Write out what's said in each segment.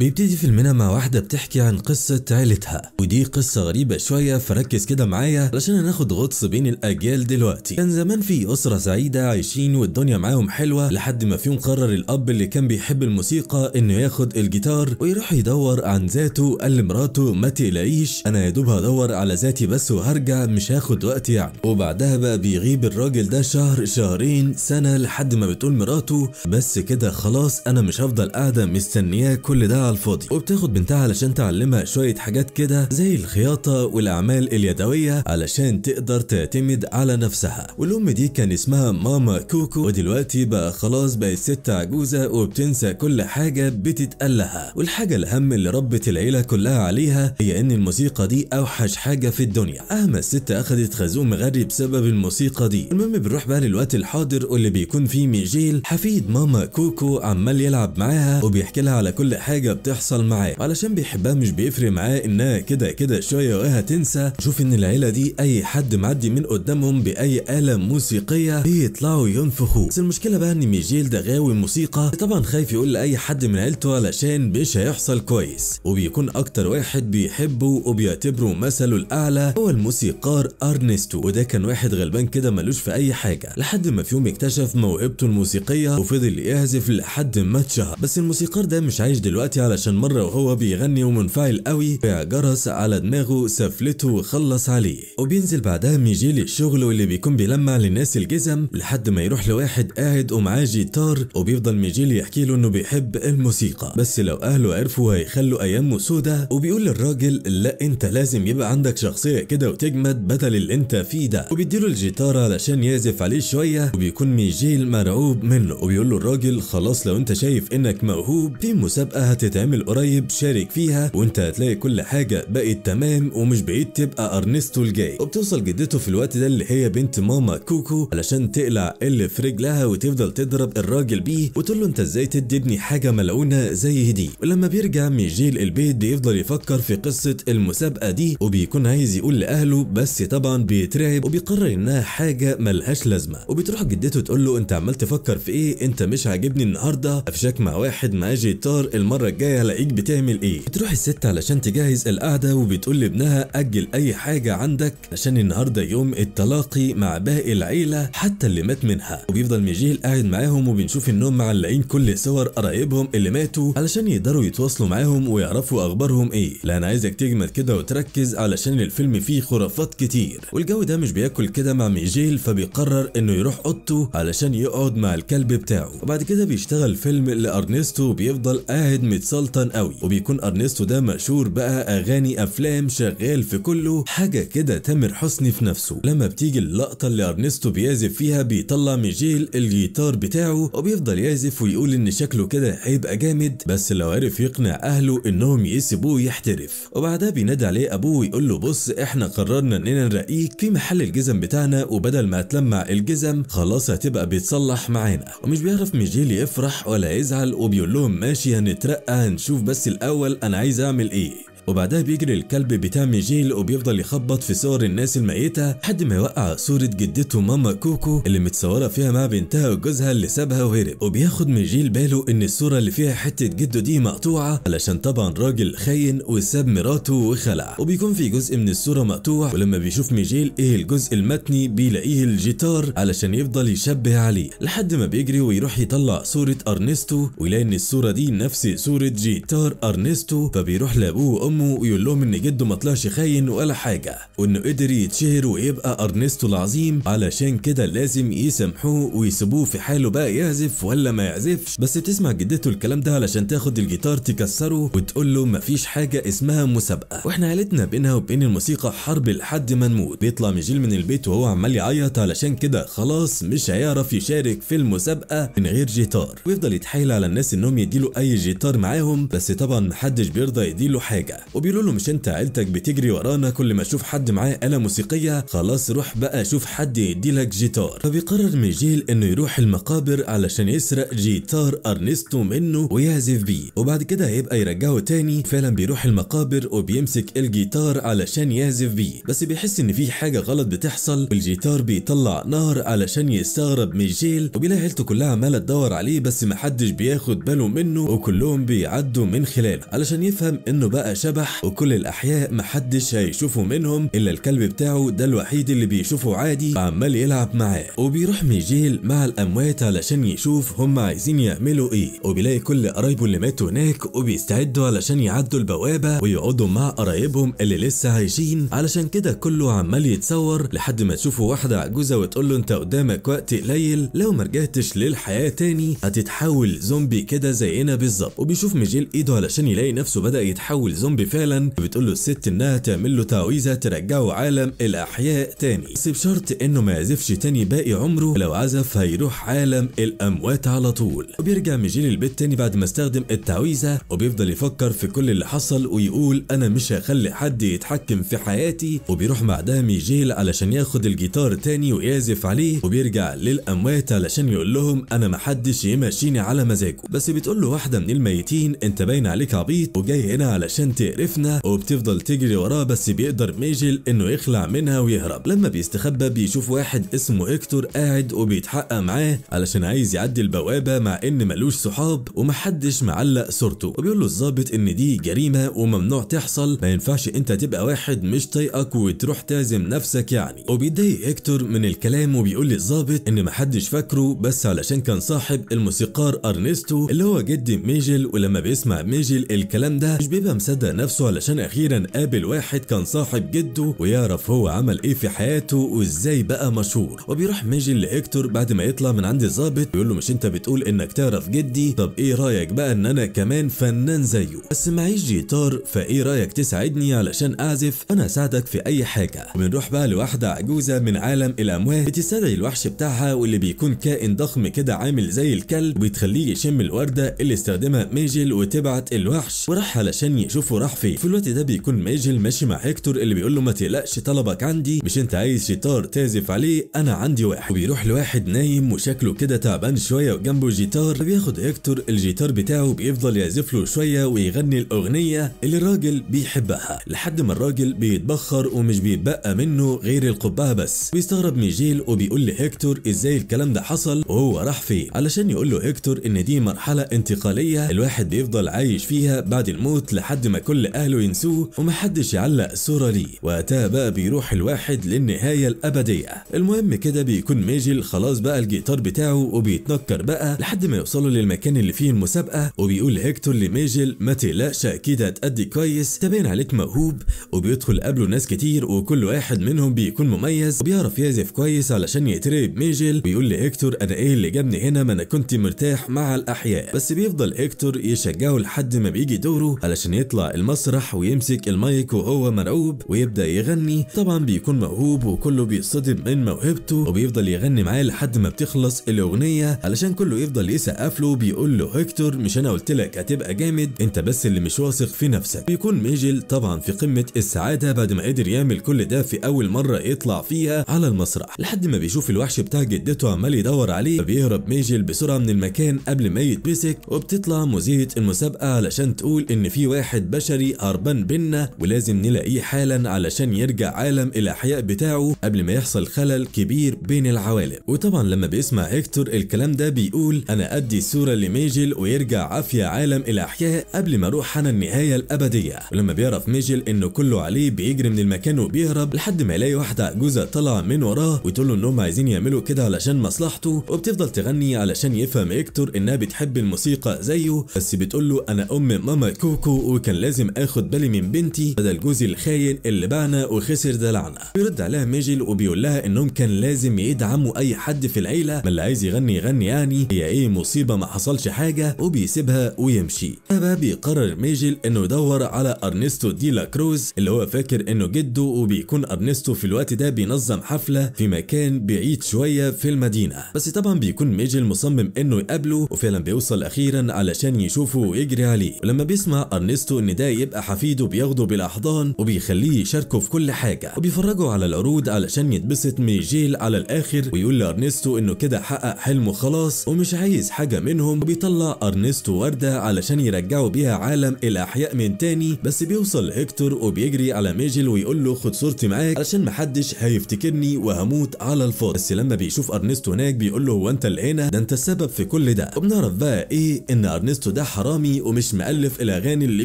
بيبتدي فيلمنا مع واحدة بتحكي عن قصة عيلتها ودي قصة غريبة شوية فركز كده معايا علشان هناخد غطس بين الأجيال دلوقتي كان زمان في أسرة سعيدة عايشين والدنيا معاهم حلوة لحد ما فيهم قرر الأب اللي كان بيحب الموسيقى إنه ياخد الجيتار ويروح يدور عن ذاته قال لمراته ما تقلقيش أنا يا دوب هدور على ذاتي بس وهرجع مش هاخد وقت يعني وبعدها بقى بيغيب الراجل ده شهر شهرين سنة لحد ما بتقول مراته بس كده خلاص أنا مش هفضل قاعدة مستنياه كل ده على الفاضي وبتاخد بنتها علشان تعلمها شويه حاجات كده زي الخياطه والاعمال اليدويه علشان تقدر تعتمد على نفسها والام دي كان اسمها ماما كوكو ودلوقتي بقى خلاص بقت ست عجوزه وبتنسى كل حاجه بتتقال لها والحاجه الاهم اللي ربت العيله كلها عليها هي ان الموسيقى دي اوحش حاجه في الدنيا اهم الست اخذت خازوق مغري بسبب الموسيقى دي المهم بنروح بقى للوقت الحاضر واللي بيكون فيه ميجيل حفيد ماما كوكو عمال يلعب معاها وبيحكي لها على كل حاجه بتحصل معاه علشان بيحبها مش بيفرق معاه انها كده كده شويه وهتنسى شوف ان العيله دي اي حد معدي من قدامهم باي اله موسيقيه بيطلعوا ينفخوه بس المشكله بقى ان ميجيل ده غاوي موسيقى طبعا خايف يقول لاي حد من عيلته علشان مش هيحصل كويس وبيكون اكتر واحد بيحبه وبيعتبره مثله الاعلى هو الموسيقار ارنستو وده كان واحد غلبان كده ملوش في اي حاجه لحد ما في يوم اكتشف موهبته الموسيقيه وفضل يعزف لحد ما اتشهر بس الموسيقار ده مش عايش دلوقتي علشان مرة وهو بيغني ومنفعل قوي بع جرس على دماغه سفلته وخلص عليه وبينزل بعدها ميجيل الشغل واللي بيكون بيلمع للناس الجزم لحد ما يروح لواحد قاعد ومعاه جيتار وبيفضل ميجيل يحكي له انه بيحب الموسيقى بس لو اهله عرفوا هيخلوا ايامه سودة وبيقول للراجل لا انت لازم يبقى عندك شخصية كده وتجمد بدل اللي انت فيه ده وبيديله الجيتار علشان يعزف عليه شوية وبيكون ميجيل مرعوب منه وبيقول له الراجل خلاص لو انت شايف انك موهوب في مسابقة هتت تتعمل قريب شارك فيها وانت هتلاقي كل حاجه بقت تمام ومش بعيد تبقى ارنستو الجاي وبتوصل جدته في الوقت ده اللي هي بنت ماما كوكو علشان تقلع اللي في رجلها وتفضل تضرب الراجل بيه وتقول له انت ازاي تدي ابني حاجه ملعونه زي دي ولما بيرجع ميجيل البيت بيفضل يفكر في قصه المسابقه دي وبيكون عايز يقول لاهله بس طبعا بيترعب وبيقرر انها حاجه ملهاش لازمه وبتروح جدته تقول له انت عمال تفكر في ايه انت مش عاجبني النهارده افشاك مع واحد معاه جيتار المره الجايه الجايه الاقيك بتعمل ايه بتروح الست علشان تجهز القعده وبتقول لابنها اجل اي حاجه عندك عشان النهارده يوم التلاقي مع باقي العيله حتى اللي مات منها وبيفضل ميجيل قاعد معاهم وبنشوف انهم معلقين كل صور قرايبهم اللي ماتوا علشان يقدروا يتواصلوا معاهم ويعرفوا اخبارهم ايه لا انا عايزك تجمد كده وتركز علشان الفيلم فيه خرافات كتير والجو ده مش بياكل كده مع ميجيل فبيقرر انه يروح اوضته علشان يقعد مع الكلب بتاعه وبعد كده بيشتغل فيلم لارنستو وبيفضل قاعد سلطن قوي وبيكون ارنستو ده مشهور بقى اغاني افلام شغال في كله حاجه كده تامر حسني في نفسه لما بتيجي اللقطه اللي ارنستو بيعزف فيها بيطلع ميجيل الجيتار بتاعه وبيفضل يعزف ويقول ان شكله كده هيبقى جامد بس لو عرف يقنع اهله انهم يسيبوه يحترف وبعدها بينادي عليه ابوه ويقول له بص احنا قررنا اننا نرقيك في محل الجزم بتاعنا وبدل ما هتلمع الجزم خلاص هتبقى بيتصلح معانا ومش بيعرف ميجيل يفرح ولا يزعل وبيقول لهم ماشي هنترقى تعال نشوف بس الاول انا عايز اعمل ايه وبعدها بيجري الكلب بتاع ميجيل وبيفضل يخبط في صور الناس الميتة لحد ما يوقع صورة جدته ماما كوكو اللي متصورة فيها مع بنتها وجوزها اللي سابها وهرب وبياخد ميجيل باله ان الصورة اللي فيها حتة جده دي مقطوعة علشان طبعا راجل خاين وساب مراته وخلع وبيكون في جزء من الصورة مقطوع ولما بيشوف ميجيل ايه الجزء المتني بيلاقيه الجيتار علشان يفضل يشبه عليه لحد ما بيجري ويروح يطلع صورة ارنستو ويلاقي ان الصورة دي نفس صورة جيتار ارنستو فبيروح لابوه لامه ويقول لهم ان جده ما طلعش خاين ولا حاجه وانه قدر يتشهر ويبقى ارنستو العظيم علشان كده لازم يسامحوه ويسيبوه في حاله بقى يعزف ولا ما يعزفش بس بتسمع جدته الكلام ده علشان تاخد الجيتار تكسره وتقول له مفيش حاجه اسمها مسابقه واحنا عيلتنا بينها وبين الموسيقى حرب لحد ما نموت بيطلع ميجيل من البيت وهو عمال يعيط علشان كده خلاص مش هيعرف يشارك في المسابقه من غير جيتار ويفضل يتحايل على الناس انهم يديله اي جيتار معاهم بس طبعا محدش بيرضى يديله حاجه وبيقولوا له مش انت عيلتك بتجري ورانا كل ما اشوف حد معاه آلة موسيقية خلاص روح بقى شوف حد يديلك جيتار فبيقرر ميجيل انه يروح المقابر علشان يسرق جيتار ارنستو منه ويعزف بيه وبعد كده هيبقى يرجعه تاني فعلا بيروح المقابر وبيمسك الجيتار علشان يعزف بيه بس بيحس ان في حاجة غلط بتحصل والجيتار بيطلع نار علشان يستغرب ميجيل وبيلاقي عيلته كلها عمالة تدور عليه بس محدش بياخد باله منه وكلهم بيعدوا من خلاله علشان يفهم انه بقى المذبح وكل الاحياء محدش هيشوفه منهم الا الكلب بتاعه ده الوحيد اللي بيشوفه عادي عمال يلعب معاه وبيروح ميجيل مع الاموات علشان يشوف هم عايزين يعملوا ايه وبيلاقي كل قرايبه اللي ماتوا هناك وبيستعدوا علشان يعدوا البوابه ويقعدوا مع قرايبهم اللي لسه عايشين علشان كده كله عمال يتصور لحد ما تشوفه واحده عجوزه وتقول له انت قدامك وقت قليل لو ما رجعتش للحياه تاني هتتحول زومبي كده زينا بالظبط وبيشوف ميجيل ايده علشان يلاقي نفسه بدا يتحول زومبي الزومبي فعلا بتقول له الست انها تعمل له تعويذه ترجعه عالم الاحياء تاني بس بشرط انه ما يعزفش تاني باقي عمره لو عزف هيروح عالم الاموات على طول وبيرجع ميجيل البيت تاني بعد ما استخدم التعويذه وبيفضل يفكر في كل اللي حصل ويقول انا مش هخلي حد يتحكم في حياتي وبيروح بعدها ميجيل علشان ياخد الجيتار تاني ويعزف عليه وبيرجع للاموات علشان يقول لهم انا محدش يمشيني على مزاجه بس بتقول له واحده من الميتين انت باين عليك عبيط وجاي هنا علشان ت بيقرفنا وبتفضل تجري وراه بس بيقدر ميجل انه يخلع منها ويهرب لما بيستخبى بيشوف واحد اسمه هيكتور قاعد وبيتحقق معاه علشان عايز يعدي البوابه مع ان ملوش صحاب ومحدش معلق صورته وبيقول له الظابط ان دي جريمه وممنوع تحصل ما ينفعش انت تبقى واحد مش طايقك وتروح تعزم نفسك يعني وبيضايق هيكتور من الكلام وبيقول للظابط ان محدش فاكره بس علشان كان صاحب الموسيقار ارنستو اللي هو جد ميجل ولما بيسمع ميجل الكلام ده مش بيبقى مصدق نفسه علشان اخيرا قابل واحد كان صاحب جده ويعرف هو عمل ايه في حياته وازاي بقى مشهور وبيروح ميجل لهكتور بعد ما يطلع من عند الظابط بيقول له مش انت بتقول انك تعرف جدي طب ايه رايك بقى ان انا كمان فنان زيه بس معيش جيتار فايه رايك تساعدني علشان اعزف انا اساعدك في اي حاجه وبنروح بقى لواحده عجوزه من عالم الاموات بتستدعي الوحش بتاعها واللي بيكون كائن ضخم كده عامل زي الكلب وبتخليه يشم الورده اللي استخدمها ميجل وتبعت الوحش وراح علشان يشوفه راح صحفي في الوقت ده بيكون ماجل ماشي مع هيكتور اللي بيقول له ما تقلقش طلبك عندي مش انت عايز جيتار تعزف عليه انا عندي واحد وبيروح لواحد نايم وشكله كده تعبان شويه وجنبه جيتار فبياخد هيكتور الجيتار بتاعه بيفضل يعزف له شويه ويغني الاغنيه اللي الراجل بيحبها لحد ما الراجل بيتبخر ومش بيتبقى منه غير القبعه بس بيستغرب ميجيل وبيقول لهيكتور ازاي الكلام ده حصل وهو راح فين علشان يقول له هيكتور ان دي مرحله انتقاليه الواحد بيفضل عايش فيها بعد الموت لحد ما كل كل اهله ينسوه ومحدش يعلق صوره ليه وقتها بقى بيروح الواحد للنهايه الابديه المهم كده بيكون ميجل خلاص بقى الجيتار بتاعه وبيتنكر بقى لحد ما يوصلوا للمكان اللي فيه المسابقه وبيقول هيكتور لميجل ما تقلقش اكيد هتأدي كويس تبين عليك موهوب وبيدخل قبله ناس كتير وكل واحد منهم بيكون مميز وبيعرف يعزف كويس علشان يترب ميجل ويقول لهيكتور انا ايه اللي جابني هنا ما انا كنت مرتاح مع الاحياء بس بيفضل هيكتور يشجعه لحد ما بيجي دوره علشان يطلع الم المسرح ويمسك المايك وهو مرعوب ويبدا يغني طبعا بيكون موهوب وكله بيصطدم من موهبته وبيفضل يغني معاه لحد ما بتخلص الاغنيه علشان كله يفضل يسقف له وبيقول له هكتور مش انا قلت لك هتبقى جامد انت بس اللي مش واثق في نفسك بيكون ميجل طبعا في قمه السعاده بعد ما قدر يعمل كل ده في اول مره يطلع فيها على المسرح لحد ما بيشوف الوحش بتاع جدته عمال يدور عليه فبيهرب ميجل بسرعه من المكان قبل ما يتمسك وبتطلع مذيعه المسابقه علشان تقول ان في واحد بشع البشري هربان بينا ولازم نلاقيه حالا علشان يرجع عالم الأحياء بتاعه قبل ما يحصل خلل كبير بين العوالم وطبعا لما بيسمع هيكتور الكلام ده بيقول أنا أدي الصورة لميجل ويرجع عافية عالم الأحياء قبل ما أروح أنا النهاية الأبدية ولما بيعرف ميجل إنه كله عليه بيجري من المكان وبيهرب لحد ما يلاقي واحدة عجوزة طالعة من وراه وتقول له إنهم عايزين يعملوا كده علشان مصلحته وبتفضل تغني علشان يفهم هيكتور إنها بتحب الموسيقى زيه بس بتقول له أنا أم ماما كوكو وكان لازم لازم اخد بالي من بنتي بدل جوزي الخاين اللي باعنا وخسر دلعنا بيرد عليها ميجل وبيقول لها انهم كان لازم يدعموا اي حد في العيله ما اللي عايز يغني يغني يعني هي ايه مصيبه ما حصلش حاجه وبيسيبها ويمشي بقى بيقرر ميجل انه يدور على ارنستو دي لا كروز اللي هو فاكر انه جده وبيكون ارنستو في الوقت ده بينظم حفله في مكان بعيد شويه في المدينه بس طبعا بيكون ميجل مصمم انه يقابله وفعلا بيوصل اخيرا علشان يشوفه ويجري عليه ولما بيسمع ارنستو ان ده يبقى حفيده بياخده بالاحضان وبيخليه يشاركه في كل حاجه وبيفرجه على العروض علشان يتبسط ميجيل على الاخر ويقول لارنستو انه كده حقق حلمه خلاص ومش عايز حاجه منهم وبيطلع ارنستو ورده علشان يرجعوا بيها عالم الاحياء من تاني بس بيوصل هيكتور وبيجري على ميجيل ويقول له خد صورتي معاك علشان محدش هيفتكرني وهموت على الفاضي بس لما بيشوف ارنستو هناك بيقول له هو انت اللي هنا ده انت السبب في كل ده وبنعرف بقى ايه ان ارنستو ده حرامي ومش مؤلف الاغاني اللي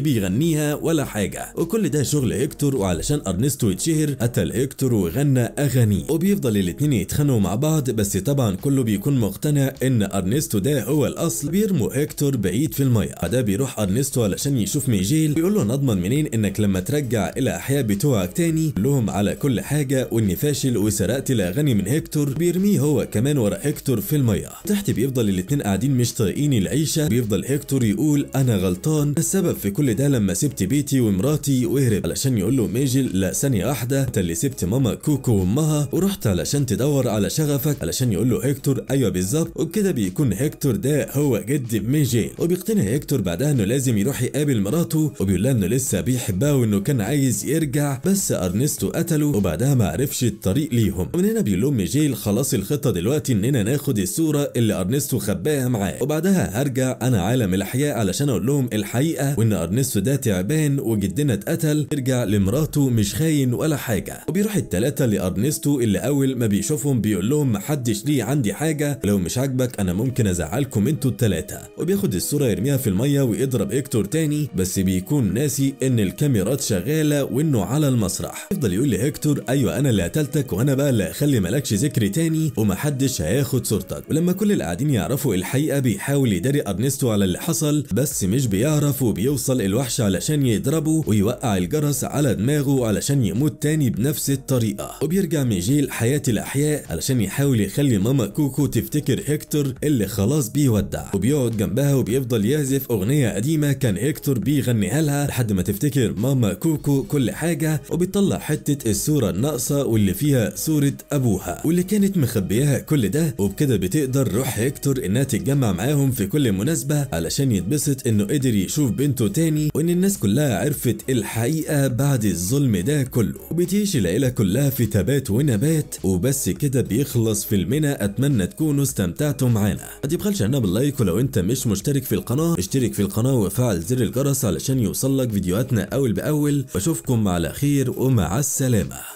بيغنيها فيها ولا حاجه وكل ده شغل هيكتور وعلشان ارنستو يتشهر قتل هيكتور وغنى اغاني وبيفضل الاتنين يتخانقوا مع بعض بس طبعا كله بيكون مقتنع ان ارنستو ده هو الاصل بيرموا هيكتور بعيد في الميه بعدها بيروح ارنستو علشان يشوف ميجيل بيقول له نضمن منين انك لما ترجع الى احياء بتوعك تاني لهم على كل حاجه واني فاشل وسرقت الاغاني من هيكتور بيرميه هو كمان ورا هيكتور في الميه تحت بيفضل الاتنين قاعدين مش طايقين العيشه بيفضل هيكتور يقول انا غلطان السبب في كل ده لما سبت بيتي ومراتي وهرب علشان يقول له ميجل لا ثانية واحدة انت اللي سبت ماما كوكو وامها ورحت علشان تدور على شغفك علشان يقول له هيكتور ايوه بالظبط وبكده بيكون هيكتور ده هو جد ميجل وبيقتنع هيكتور بعدها انه لازم يروح يقابل مراته وبيقول لها انه لسه بيحبها وانه كان عايز يرجع بس ارنستو قتله وبعدها ما عرفش الطريق ليهم ومن هنا بيقول لهم ميجيل خلاص الخطة دلوقتي اننا ناخد الصورة اللي ارنستو خباها معاه وبعدها هرجع انا عالم الاحياء علشان اقول لهم الحقيقة وان ارنستو ده تعبان وجدنا اتقتل يرجع لمراته مش خاين ولا حاجه وبيروح التلاته لارنستو اللي اول ما بيشوفهم بيقول لهم محدش ليه عندي حاجه لو مش عاجبك انا ممكن ازعلكم انتوا التلاته وبياخد الصوره يرميها في الميه ويضرب هيكتور تاني بس بيكون ناسي ان الكاميرات شغاله وانه على المسرح يفضل يقول لهيكتور ايوه انا اللي قتلتك وانا بقى اللي هخلي مالكش ذكر تاني ومحدش هياخد صورتك ولما كل اللي قاعدين يعرفوا الحقيقه بيحاول يداري ارنستو على اللي حصل بس مش بيعرف وبيوصل الوحش على علشان يضربه ويوقع الجرس على دماغه علشان يموت تاني بنفس الطريقة وبيرجع ميجيل حياة الأحياء علشان يحاول يخلي ماما كوكو تفتكر هيكتور اللي خلاص بيودع وبيقعد جنبها وبيفضل يعزف أغنية قديمة كان هيكتور بيغنيها لها لحد ما تفتكر ماما كوكو كل حاجة وبتطلع حتة الصورة الناقصة واللي فيها صورة أبوها واللي كانت مخبياها كل ده وبكده بتقدر روح هيكتور إنها تتجمع معاهم في كل مناسبة علشان يتبسط إنه قدر يشوف بنته تاني وإن الناس الناس كلها عرفت الحقيقة بعد الظلم ده كله وبتيجي العيلة كلها في تبات ونبات وبس كده بيخلص فيلمنا أتمنى تكونوا استمتعتوا معانا ما تبخلش عنا باللايك ولو أنت مش مشترك في القناة اشترك في القناة وفعل زر الجرس علشان يوصلك فيديوهاتنا أول بأول وأشوفكم على خير ومع السلامة